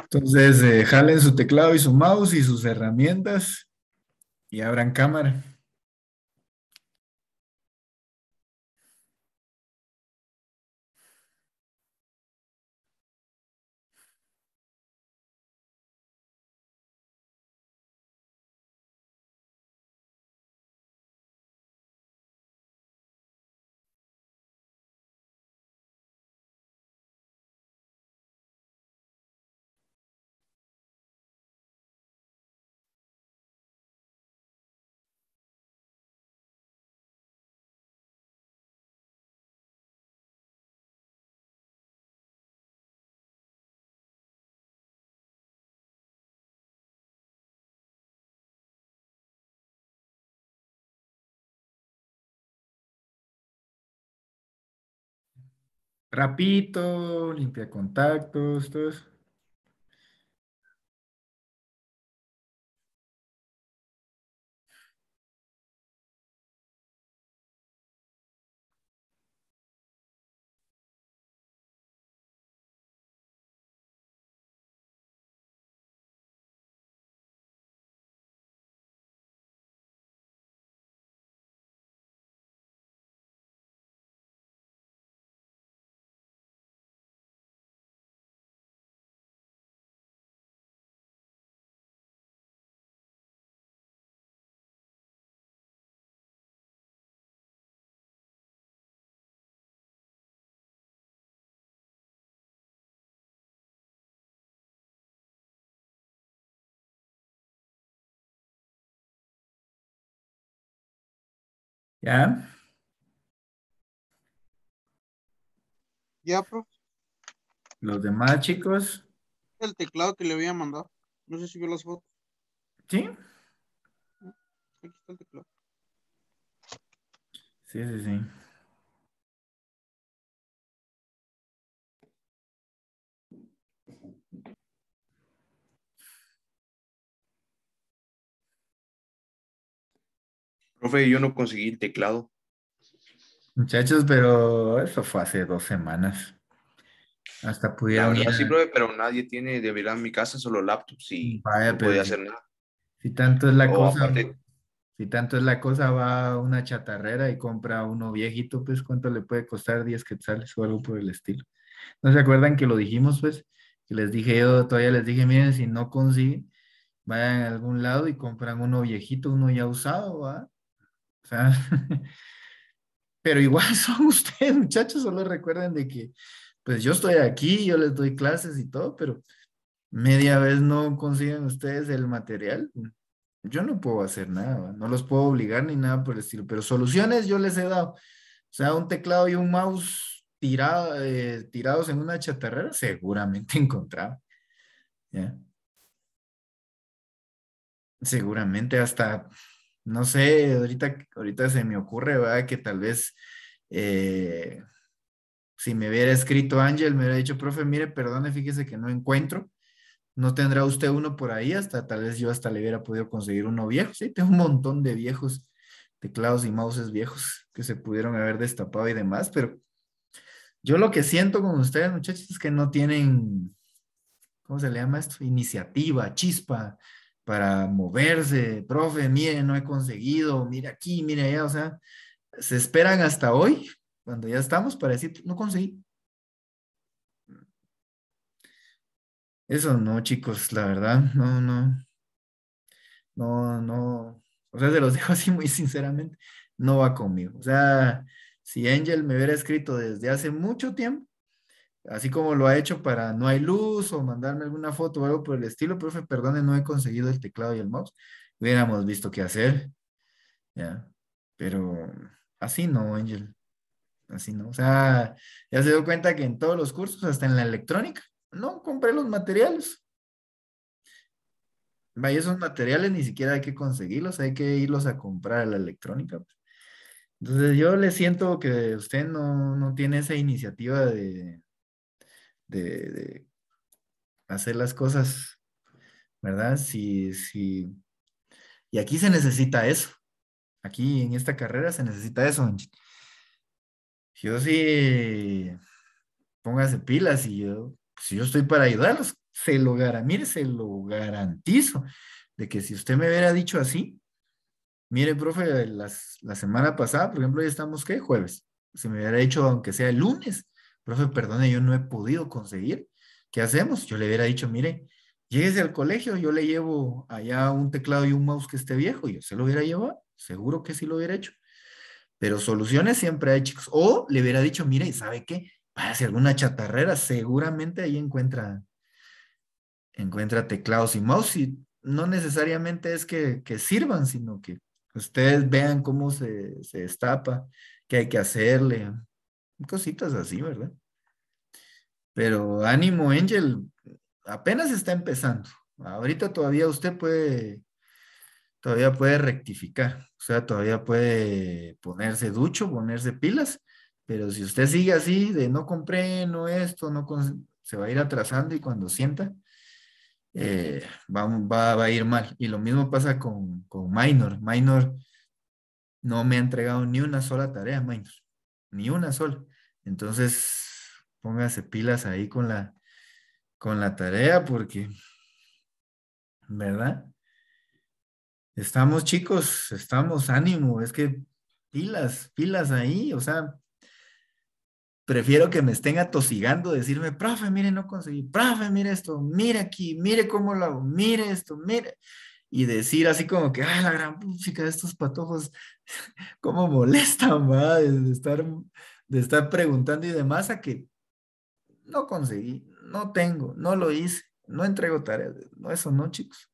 Entonces, eh, jalen su teclado y su mouse y sus herramientas y abran cámara. Rapito, limpia contactos, todo eso. ¿Ya? Ya, profe. Los demás, chicos. El teclado que le voy a mandar. No sé si vio las fotos. ¿Sí? Aquí está el teclado. Sí, sí, sí. Profe, yo no conseguí el teclado. Muchachos, pero eso fue hace dos semanas. Hasta pudieron. pero nadie tiene de verdad en mi casa solo laptops y no podía hacer nada. Si tanto es la oh, cosa, si tanto es la cosa, va una chatarrera y compra uno viejito, pues cuánto le puede costar 10 quetzales o algo por el estilo. ¿No se acuerdan que lo dijimos, pues? Que les dije yo, todavía les dije, miren, si no consiguen, vayan a algún lado y compran uno viejito, uno ya usado, ¿va? O sea, pero igual son ustedes, muchachos, solo recuerden de que, pues yo estoy aquí, yo les doy clases y todo, pero media vez no consiguen ustedes el material. Yo no puedo hacer nada, no los puedo obligar ni nada por el estilo, pero soluciones yo les he dado. O sea, un teclado y un mouse eh, tirados en una chatarrera, seguramente encontraba. ¿Ya? Seguramente hasta no sé, ahorita, ahorita se me ocurre, ¿verdad? Que tal vez eh, si me hubiera escrito Ángel, me hubiera dicho, profe, mire, perdone, fíjese que no encuentro. ¿No tendrá usted uno por ahí? Hasta tal vez yo hasta le hubiera podido conseguir uno viejo. Sí, tengo un montón de viejos teclados y mouses viejos que se pudieron haber destapado y demás, pero yo lo que siento con ustedes, muchachos, es que no tienen, ¿cómo se le llama esto? Iniciativa, chispa, para moverse, profe, mire, no he conseguido, mire aquí, mire allá, o sea, se esperan hasta hoy, cuando ya estamos, para decir, no conseguí. Eso no, chicos, la verdad, no, no, no, no, o sea, se los digo así muy sinceramente, no va conmigo. O sea, si Angel me hubiera escrito desde hace mucho tiempo, así como lo ha hecho para no hay luz o mandarme alguna foto o algo por el estilo, profe, perdone, no he conseguido el teclado y el mouse, hubiéramos visto qué hacer, ¿ya? Pero así no, Angel, así no, o sea, ya se dio cuenta que en todos los cursos, hasta en la electrónica, no compré los materiales. Vaya, esos materiales ni siquiera hay que conseguirlos, hay que irlos a comprar a la electrónica. Entonces yo le siento que usted no, no tiene esa iniciativa de, de, hacer las cosas, ¿verdad? Si, si, y aquí se necesita eso. Aquí en esta carrera se necesita eso. Yo sí, póngase pilas y yo, pues, si yo estoy para ayudarlos, se lo, mire, se lo garantizo de que si usted me hubiera dicho así, mire, profe, la semana pasada, por ejemplo, ya estamos, ¿qué? Jueves. se me hubiera dicho, aunque sea el lunes, profe, perdone, yo no he podido conseguir. ¿Qué hacemos? Yo le hubiera dicho, mire, lléguese al colegio, yo le llevo allá un teclado y un mouse que esté viejo, yo se lo hubiera llevado, seguro que sí lo hubiera hecho. Pero soluciones siempre hay, chicos. O le hubiera dicho, mire, ¿sabe qué? hacer alguna chatarrera, seguramente ahí encuentra, encuentra teclados y mouse y no necesariamente es que, sirvan, sino que ustedes vean cómo se, se destapa, qué hay que hacerle, cositas así, ¿verdad? Pero ánimo, Angel, apenas está empezando. Ahorita todavía usted puede, todavía puede rectificar, o sea, todavía puede ponerse ducho, ponerse pilas, pero si usted sigue así de no compré, no esto, no se va a ir atrasando y cuando sienta, eh, va, a ir mal. Y lo mismo pasa con, con Minor. Minor no me ha entregado ni una sola tarea, Minor, ni una sola. Entonces, póngase pilas ahí con la, con la tarea porque, ¿verdad? Estamos chicos, estamos ánimo, es que pilas, pilas ahí, o sea, prefiero que me estén atosigando, decirme, profe, mire, no conseguí, profe, mire esto, mire aquí, mire cómo lo hago, mire esto, mire. Y decir así como que, ay, la gran música de estos patojos, cómo molestan, va, de estar de estar preguntando y demás a que no conseguí, no tengo, no lo hice, no entrego tareas. No, eso no, chicos.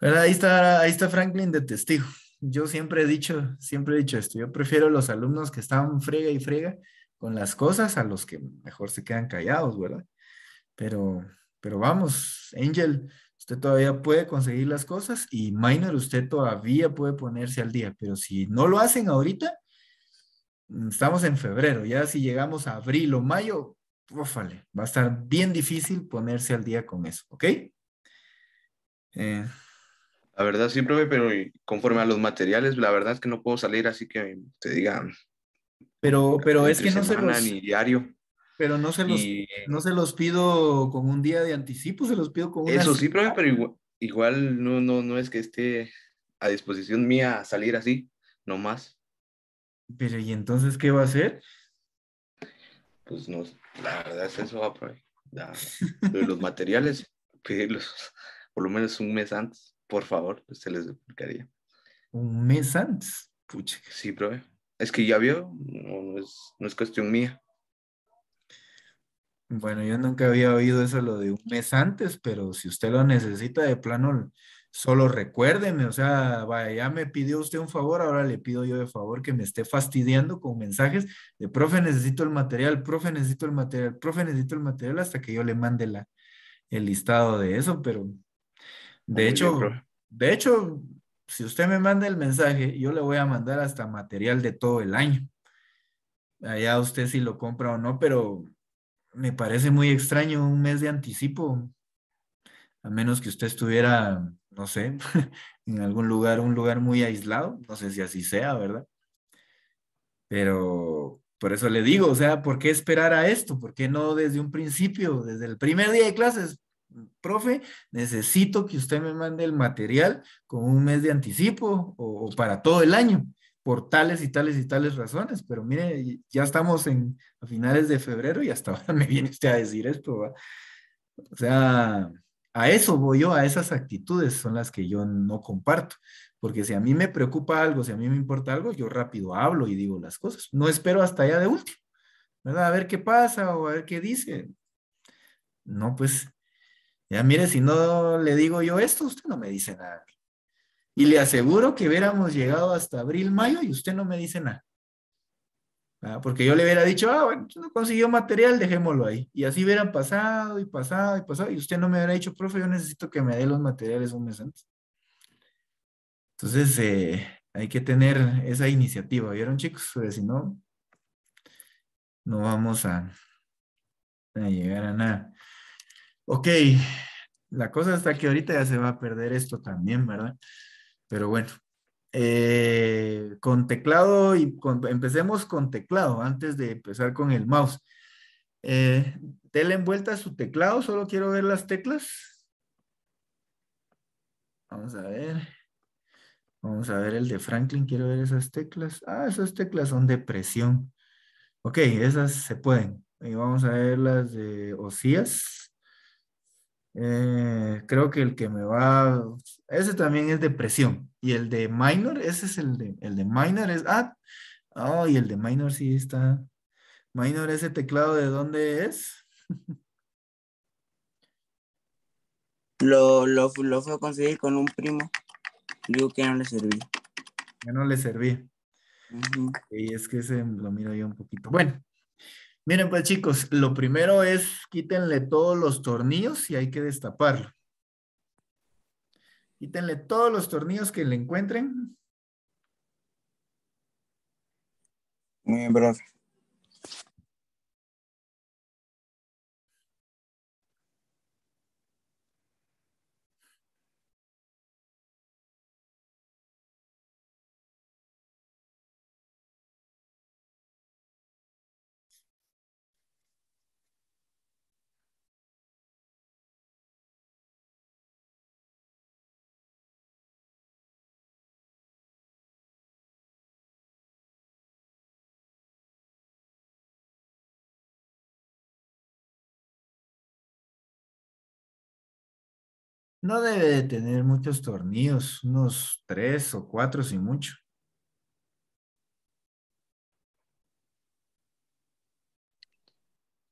ahí está, ahí está Franklin de testigo. Yo siempre he dicho, siempre he dicho esto. Yo prefiero los alumnos que están frega y frega con las cosas a los que mejor se quedan callados, ¿verdad? Pero, pero vamos, Angel, usted todavía puede conseguir las cosas y Minor, usted todavía puede ponerse al día. Pero si no lo hacen ahorita, Mm, estamos en febrero, ya si llegamos a abril o mayo, va a estar bien difícil ponerse al día con eso, ¿ok? Eh, la verdad, sí siempre, pero conforme a los materiales, la verdad es que no puedo salir, así que te digan. Mm, pero, pero es que no se los. diario. Pero no se los, no se los pido con un día de anticipo, se los pido con un. Eso sí, profe, pero igual, no, no, no es que esté a disposición mía salir así, nomás. Pero ¿y entonces qué va a hacer? Pues no, la verdad es eso, la, los materiales, pedirlos por lo menos un mes antes, por favor, usted les explicaría. ¿Un mes antes? puche. Sí, profe. Es que ya vio, es, no es cuestión mía. Bueno, yo nunca había oído eso, lo de un mes antes, pero si usted lo necesita de plano, solo recuérdeme, o sea, vaya, ya me pidió usted un favor, ahora le pido yo de favor que me esté fastidiando con mensajes de, profe, necesito el material, profe, necesito el material, profe, necesito el material, hasta que yo le mande la, el listado de eso, pero de hecho, de hecho, si usted me manda el mensaje, yo le voy a mandar hasta material de todo el año. Allá usted si lo compra o no, pero me parece muy extraño un mes de anticipo a menos que usted estuviera, no sé, en algún lugar, un lugar muy aislado, no sé si así sea, ¿verdad? Pero por eso le digo, o sea, ¿por qué esperar a esto? ¿Por qué no desde un principio, desde el primer día de clases? Profe, necesito que usted me mande el material con un mes de anticipo o, para todo el año, por tales y tales y tales razones. Pero mire, ya estamos en, a finales de febrero y hasta ahora me viene usted a decir esto. O sea, a eso voy yo, a esas actitudes son las que yo no comparto, porque si a mí me preocupa algo, si a mí me importa algo, yo rápido hablo y digo las cosas, no espero hasta allá de último, ¿verdad? A ver qué pasa o a ver qué dice. No, pues, ya mire, si no le digo yo esto, usted no me dice nada. Y le aseguro que hubiéramos llegado hasta abril, mayo y usted no me dice nada. Porque yo le hubiera dicho, ah, bueno, no consiguió material, dejémoslo ahí. Y así hubieran pasado y pasado y pasado. Y usted no me hubiera dicho, profe, yo necesito que me dé los materiales un mes antes. Entonces, eh, hay que tener esa iniciativa, ¿vieron chicos? Porque si no, no vamos a, a llegar a nada. Ok, la cosa está que ahorita ya se va a perder esto también, ¿verdad? Pero bueno, eh, con teclado y empecemos con teclado antes de empezar con el mouse. Eh, denle su teclado, solo quiero ver las teclas. Vamos a ver. Vamos a ver el de Franklin, quiero ver esas teclas. Ah, esas teclas son de presión. Ok, esas se pueden. Y eh, vamos a ver las de Osías. Eh, creo que el que me va... Ese también es de presión. Y el de minor, ese es el de, el de minor es ah, oh, y el de minor sí está. Minor, ese teclado, ¿de dónde es? Lo, lo, fue a conseguir con un primo. Digo que no le serví no le serví Y es que se lo miro yo un poquito. Bueno, miren pues chicos, lo primero es quítenle todos los tornillos y hay que destaparlo. Quítenle todos los tornillos que le encuentren. Muy bien, gracias No debe de tener muchos tornillos, unos tres o cuatro si mucho.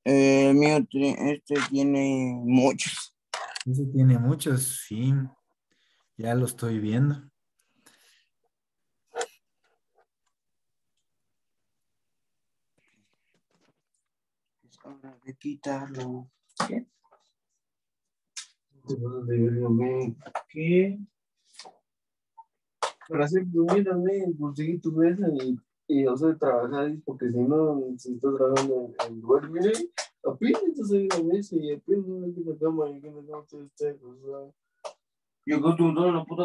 Eh, mío, este tiene muchos. Este tiene muchos, sí. Ya lo estoy viendo. hora de quitarlo. ¿Qué? bien, ¿Qué? Para ser bien, amén. Conseguí tu mesa y, y o sea, trabajar, porque si no, si estás trabajando en, en lugar, mire, apenas estás en la mesa y apenas aquí en la cama y aquí en la cama todo está, o sea. Yo con tu montón la puta.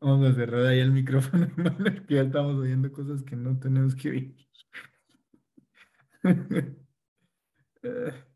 Vamos a cerrar ahí el micrófono, hermano, que ya estamos oyendo cosas que no tenemos que oír. Ah.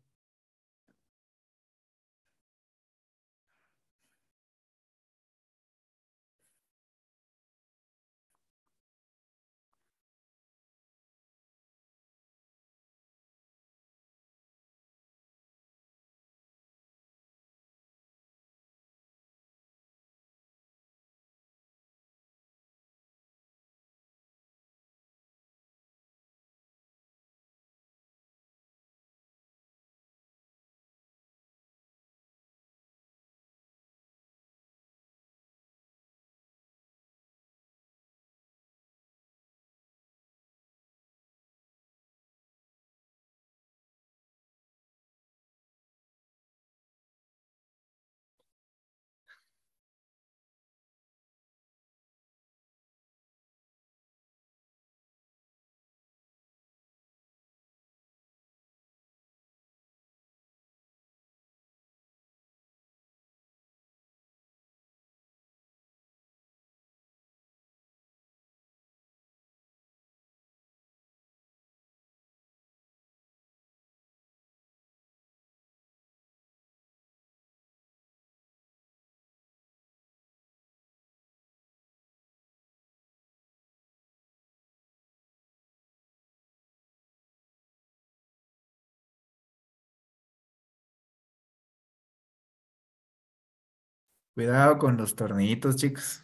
Cuidado con los tornillitos, chicos.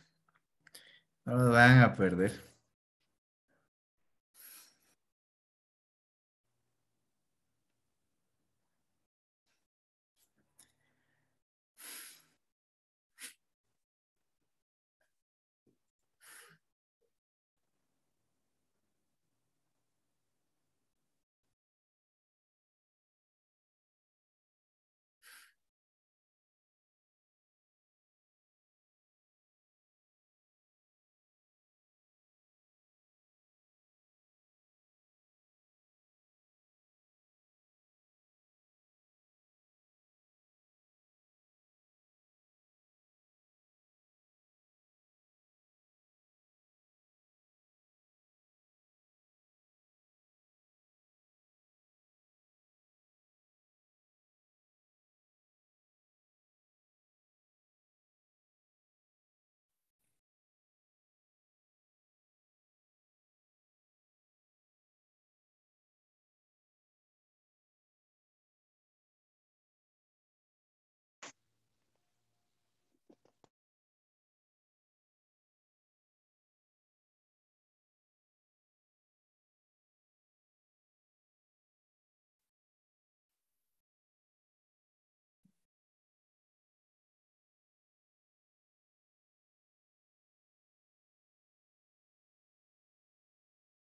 No los van a perder.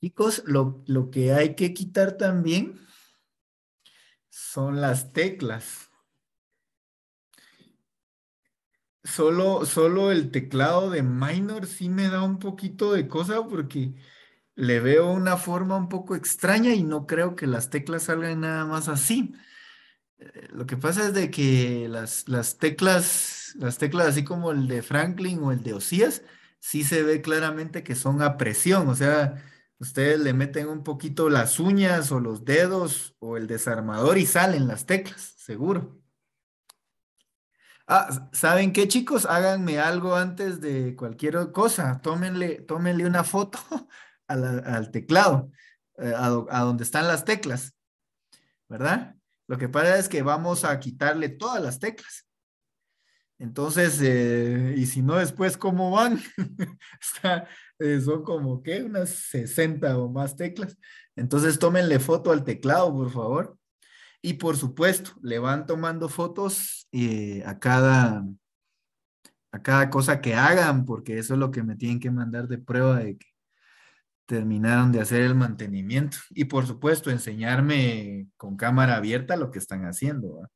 Chicos, lo, que hay que quitar también son las teclas. Solo, solo el teclado de minor sí me da un poquito de cosa porque le veo una forma un poco extraña y no creo que las teclas salgan nada más así. Eh, lo que pasa es de que las, teclas, las teclas así como el de Franklin o el de Osías, sí se ve claramente que son a presión, o sea, ustedes le meten un poquito las uñas o los dedos o el desarmador y salen las teclas, seguro. Ah, ¿saben qué, chicos? Háganme algo antes de cualquier cosa. Tómenle, tómenle una foto al, teclado, eh, a, donde están las teclas, ¿verdad? Lo que pasa es que vamos a quitarle todas las teclas. Entonces, eh, y si no, después, ¿cómo van? Eh, son como, ¿qué? Unas 60 o más teclas. Entonces, tómenle foto al teclado, por favor. Y por supuesto, le van tomando fotos eh, a, cada, a cada cosa que hagan, porque eso es lo que me tienen que mandar de prueba de que terminaron de hacer el mantenimiento. Y por supuesto, enseñarme con cámara abierta lo que están haciendo.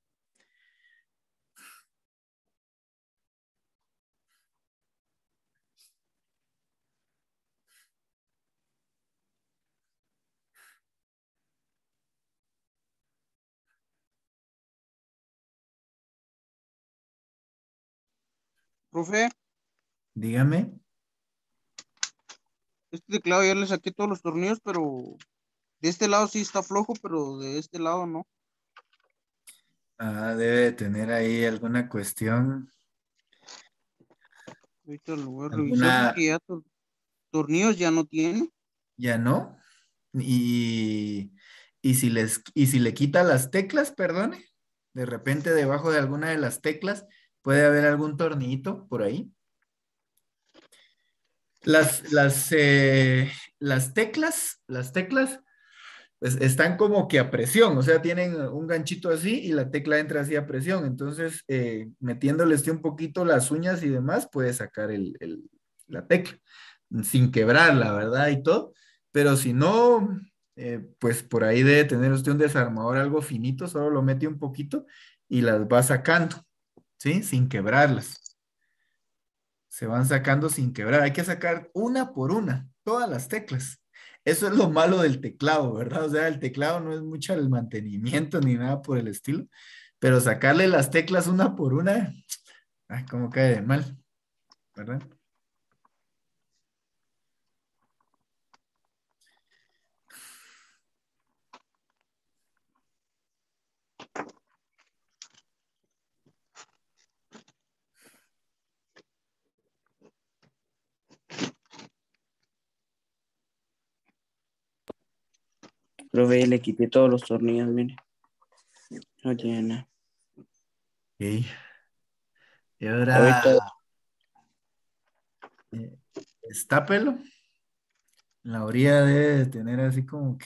Profe. Dígame. Este teclado ya le saqué todos los tornillos, pero de este lado sí está flojo, pero de este lado no. Ah, debe tener ahí alguna cuestión. Ahorita lo voy a revisar ya tornillos ya no tiene. ¿Ya no? Y, y, si les, y si le quita las teclas, perdone, de repente debajo de alguna de las teclas, Puede haber algún tornito por ahí. Las, las, eh, teclas, las teclas pues, están como que a presión, o sea, tienen un ganchito así y la tecla entra así a presión. Entonces, eh, metiéndole un poquito las uñas y demás, puede sacar el, la tecla sin quebrarla, ¿verdad? Y todo. Pero si no, eh, pues por ahí debe tener usted un desarmador algo finito, solo lo mete un poquito y las va sacando. ¿sí? Sin quebrarlas. Se van sacando sin quebrar. Hay que sacar una por una, todas las teclas. Eso es lo malo del teclado, ¿verdad? O sea, el teclado no es mucho el mantenimiento ni nada por el estilo, pero sacarle las teclas una por una, ay, como cae de mal, ¿verdad? Probé, le quité todos los tornillos, mire. No tiene nada. Ok. Y ahora. Estápelo. La orilla debe de tener así como que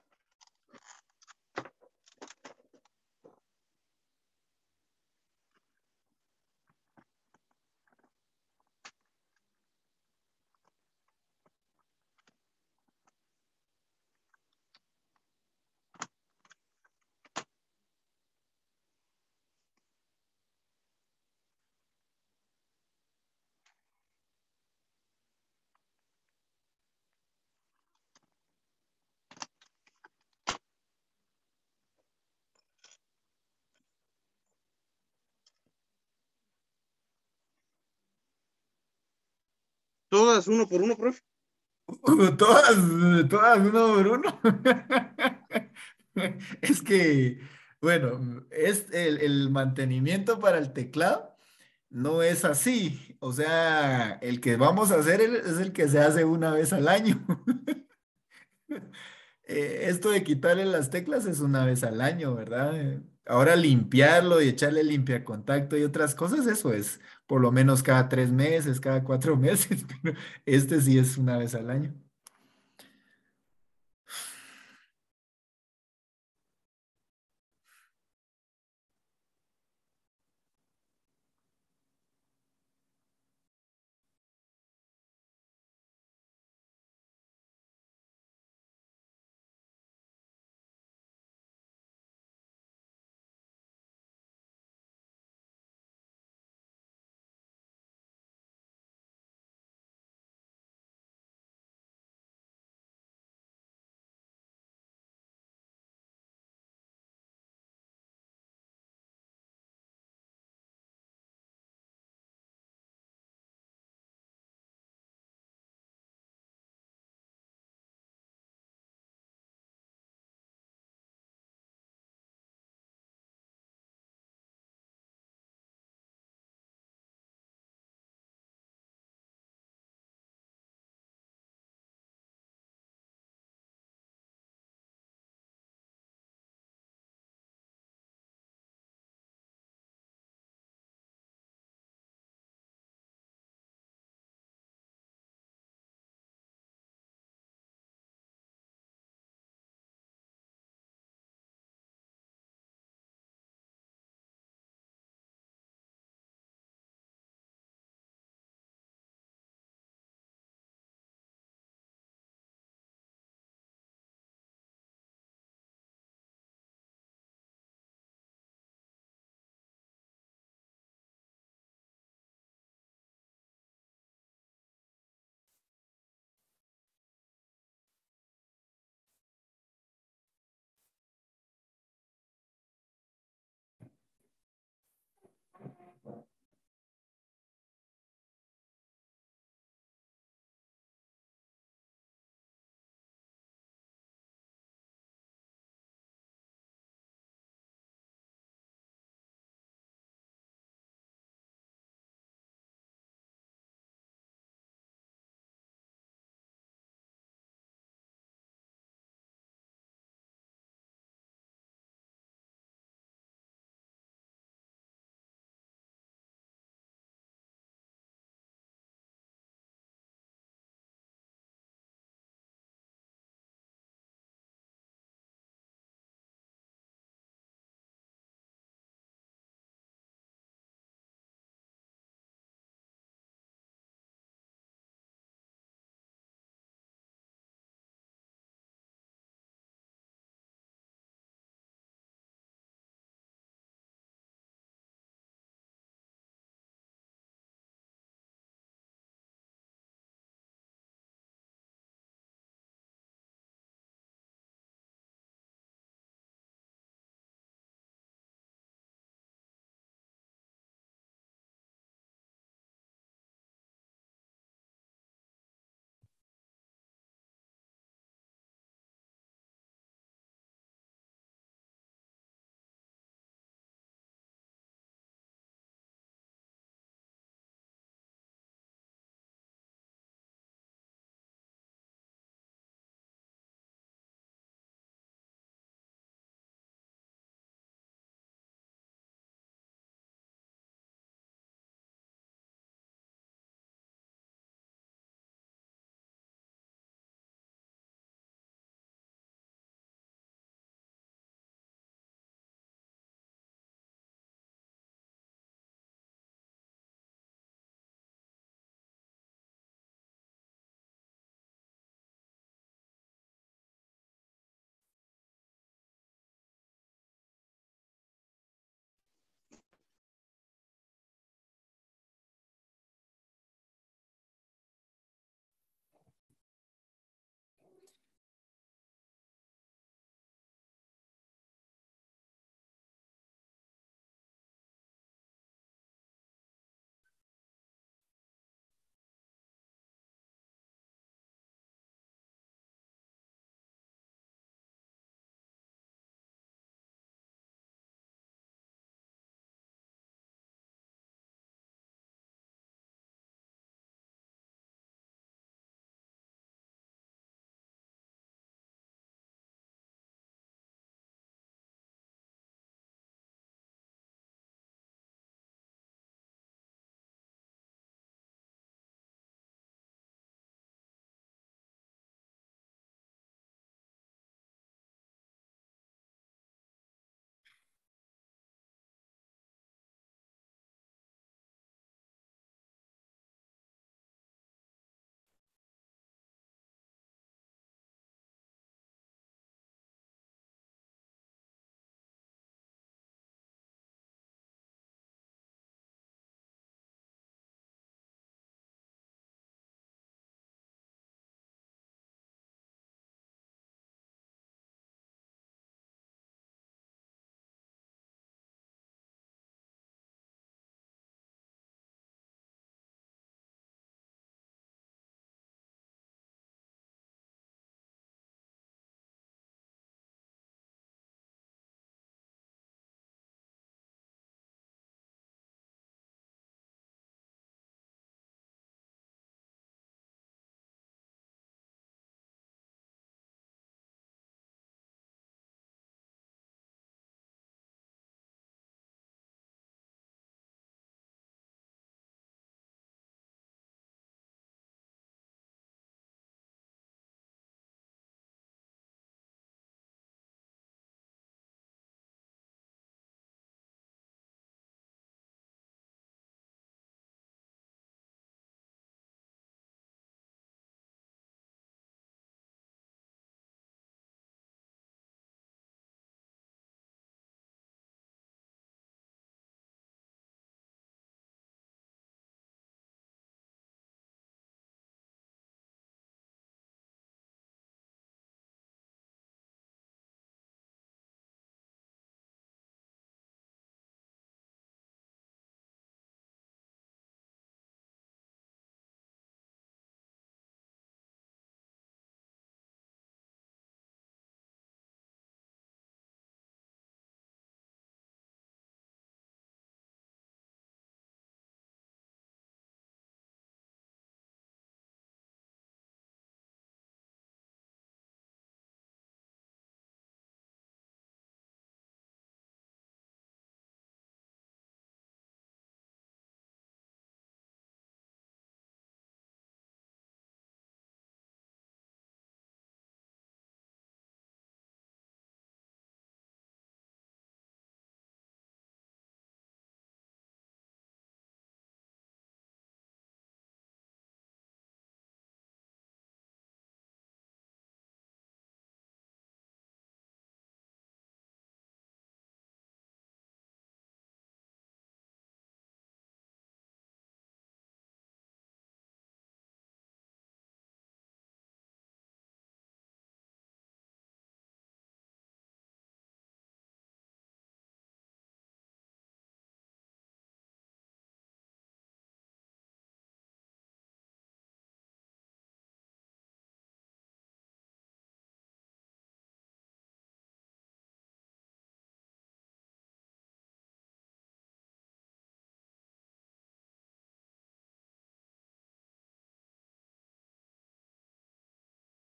Todas uno por uno, profe. Todas, todas uno por uno. es que, bueno, es el, el, mantenimiento para el teclado no es así. O sea, el que vamos a hacer es el que se hace una vez al año. Eh, esto de quitarle las teclas es una vez al año, ¿verdad? ahora limpiarlo y echarle limpia contacto y otras cosas, eso es por lo menos cada tres meses, cada cuatro meses, pero este sí es una vez al año.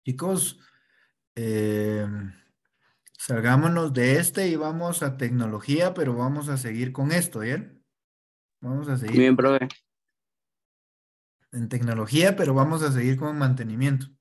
Chicos, eh, salgámonos de este y vamos a tecnología, pero vamos a seguir con esto, ¿bien? ¿eh? Vamos a seguir. Bien, En tecnología, pero vamos a seguir con mantenimiento.